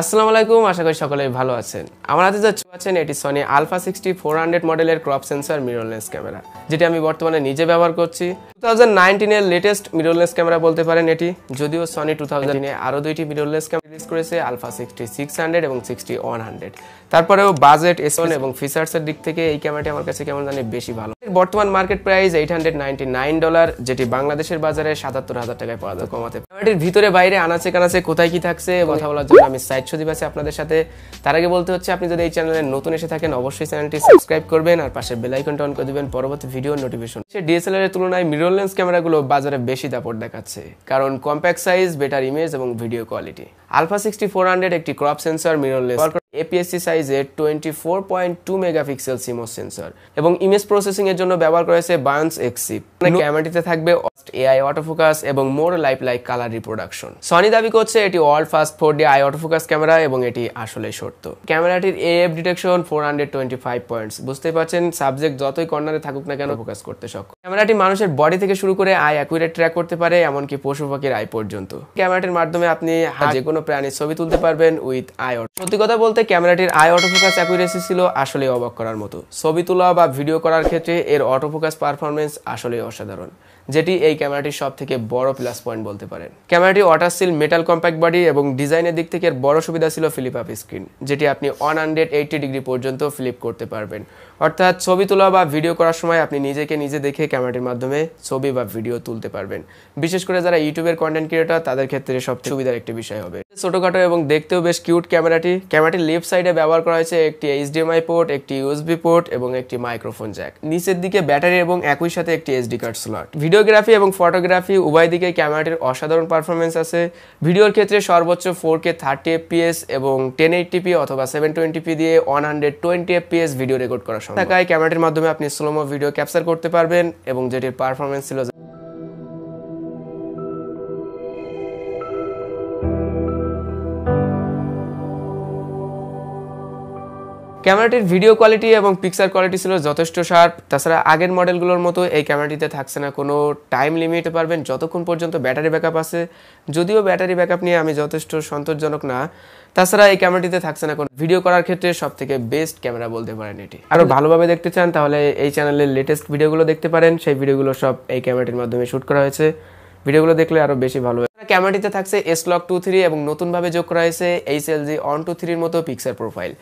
আসসালামু আলাইকুম আশা করি সকলে ভালো আছেন আমার হাতে যা আছেন এটি Sony alpha sixty four hundred মডেলের ক্রপ সেন্সার মিররলেস ক্যামেরা যেটি আমি বর্তমানে নিজে ব্যবহার করছি টু থাউজেন্ড নাইনটিনের লেটেস্ট মিররলেস ক্যামেরা বলতে পারেন এটি যদিও সনি টু থাউজেন্ডে আরও দুইটি মিররলেস ক্যামেরা রিলিজ করেছে আলফা সিক্সটি সিক্স হান্ড্রেড এবং সিক্সটি ওয়ান হান্ড্রেড তারপরেও বাজেট এসন এবং ফিচার্সের দিক থেকে এই ক্যামেরাটি আমার কাছে কেমন জানি বেশি ভালো বর্তমান মার্কেট প্রাইস এইট ডলার যেটি বাংলাদেশের বাজারে সাতাত্তর হাজার টাকায় পাওয়া যায় কমাতে এটির ভিতরে বাইরে আনাচে কানাচে কোথায় কি থাকছে কথা বলার জন্য আমি সাইড সদীপ আছি আপনাদের সাথে তার আগে বলতে হচ্ছে আপনি যদি এই চ্যানেলে নতুন এসে থাকেন অবশ্যই চ্যানেলটি সাবস্ক্রাইব করবেন আর পাশে বেলাইকনটা অন করে দেবেন পরবর্তী ভিডিও নোটিফিকেশন সে ডিএসএলআর এর তুলনায় মিরর লেন্স ক্যামেরাগুলো বাজারে বেশি দাপট দেখাচ্ছে কারণ কম্প্যাক্ট সাইজ বেটার ইমেজ এবং ভিডিও কোয়ালিটি আলফা সিক্সটি একটি crop sensor mirror lens APSC সাইজের twenty four point two megapixel CMOS sensor এবং ইমেজ প্রসেসিং এর জন্য ব্যবহার করেছে বার্নস এক্সিপ ক্যামেরাটিতে থাকবে এআই অটোফোকাস এবং more life like colour reproduction Sony দাবি করছে এটি world first four D I autofocus camera এবং এটি আসলে সত্য ক্যামেরাটির AF detection four hundred twenty five points বুঝতে পারছেন সাবজেক্ট যতই কর্নারে থাকুক না কেন ফোকাস করতে সক্ষম ক্যামেরাটি মানুষের বডি থেকে শুরু করে আই অ্যাকুরেট ট্র্যাক করতে পারে এমনকি পশু পাখির আই পর্যন্ত ক্যামেরাটির মাধ্যমে আপনি যে কোনো প্রাণীর ছবি তুলতে পারবেন উইথ আই সত্যি কথা বলতে বলতে ক্যামেরাটির আই অটোফোকাস অ্যাকুরেসি ছিল আসলে অবাক করার মতো ছবি তোলা বা ভিডিও করার ক্ষেত্রে এর অটোফোকাস পারফরমেন্স আসলেই অসাধারণ যেটি এই ক্যামেরাটির সব থেকে বড় প্লাস পয়েন্ট বলতে পারেন ক্যামেরাটি water seal metal compact body এবং ডিজাইনের দিক থেকে বড় সুবিধা ছিল ফিলিপ আপ স্ক্রিন যেটি আপনি ওয়ান হান্ড্রেড এইটটি ডিগ্রি পর্যন্ত ফ্লিপ করতে পারবেন অর্থাৎ ছবি তোলা বা ভিডিও করার সময় আপনি নিজেকে নিজে দেখে ক্যামেরাটির মাধ্যমে ছবি বা ভিডিও তুলতে পারবেন বিশেষ করে যারা ইউটিউবের কন্টেন্ট ক্রিয়েটার তাদের ক্ষেত্রে সবচেয়ে সুবিধার একটি বিষয় হবে ছোটোখাটো এবং দেখতেও বেশ কিউট ক্যামেরাটি ক্যামেরাটি লেফট সাইডে ব্যবহার করা হয়েছে একটি এইচডিএমআই পোর্ট একটি ইউএসবি পোর্ট এবং একটি মাইক্রোফোন জ্যাক নিচের দিকে ব্যাটারি এবং একই সাথে একটি SD card slot video videography এবং ফটোগ্রাফি উভয় দিকে ক্যামেরাটির অসাধারণ পারফরমেন্স আছে ভিডিওর ক্ষেত্রে সর্বোচ্চ ফোর কে থার্টি এফপিএস এবং টেন এইটিপি অথবা সেভেন টোয়েন্টিপি দিয়ে one hundred twenty FPS video record করা সম্ভব থাকায় ক্যামেরাটির মাধ্যমে আপনি স্লোমো ভিডিও ক্যাপচার করতে পারবেন এবং যেটির পারফরমেন্স ছিল ক্যামেরাটির ভিডিও কোয়ালিটি এবং পিকচার কোয়ালিটি ছিল যথেষ্ট শার্প তাছাড়া আগের মডেলগুলোর মতো এই ক্যামেরাটিতে থাকছে না কোনো টাইম লিমিট পারবেন যতক্ষণ পর্যন্ত ব্যাটারি ব্যাকআপ আছে যদিও ব্যাটারি ব্যাকআপ নিয়ে আমি যথেষ্ট সন্তোষজনক না তাছাড়া এই ক্যামেরাটিতে থাকছে না কোনো ভিডিও করার ক্ষেত্রে সব থেকে বেস্ট ক্যামেরা বলতে পারেন এটি আরও ভালোভাবে দেখতে চান তাহলে এই চ্যানেলের লেটেস্ট ভিডিওগুলো দেখতে পারেন সেই ভিডিওগুলো সব এই ক্যামেরাটির মাধ্যমে শ্যুট করা হয়েছে ভিডিওগুলো দেখলে আরও বেশি ভালো ক্যামেরাটিতে থাকছে এস লক টু থ্রি এবং নতুনভাবে যোগ করা হয়েছে H L G one two থ্রির মতো পিকচার প্রোফাইল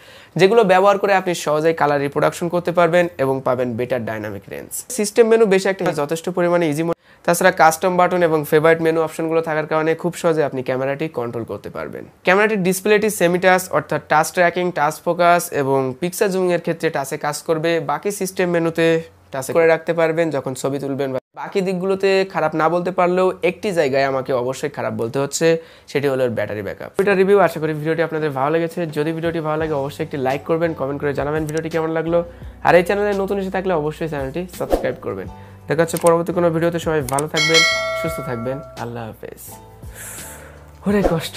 যেগুলো ব্যবহার করে আপনি সহজেই কালার রিপ্রোডাকশন করতে পারবেন এবং পাবেন better dynamic range system menu বেশ একটা যথেষ্ট পরিমাণে ইজি তাছাড়া কাস্টম বাটন এবং ফেভারিট মেনু অপশনগুলো থাকার কারণে খুব সহজে আপনি ক্যামেরাটি কন্ট্রোল করতে পারবেন ক্যামেরাটির ডিসপ্লেটি সেমিটাস অর্থাৎ টাচ ট্র্যাকিং টাচ ফোকাস এবং পিক্সার জুমিংয়ের ক্ষেত্রে টাচে কাজ করবে বাকি সিস্টেম মেনুতে টাচে করে রাখতে পারবেন যখন ছবি তুলবেন বাকি দিকগুলোতে খারাপ না বলতে পারলেও একটি জায়গায় আমাকে অবশ্যই খারাপ বলতে হচ্ছে সেটি হলো ব্যাটারি ব্যাকআপ এটা রিভিউ আশা করি ভিডিওটি আপনাদের ভালো লেগেছে যদি ভিডিওটি ভালো লাগে অবশ্যই একটি লাইক করবেন কমেন্ট করে জানাবেন ভিডিওটি কেমন লাগলো আর এই চ্যানেলে নতুন এসে থাকলে অবশ্যই চ্যানেলটি সাবস্ক্রাইব করবেন দেখা হচ্ছে পরবর্তী কোনো ভিডিওতে সবাই ভালো থাকবেন সুস্থ থাকবেন আল্লাহ হাফেজ ওরে কষ্ট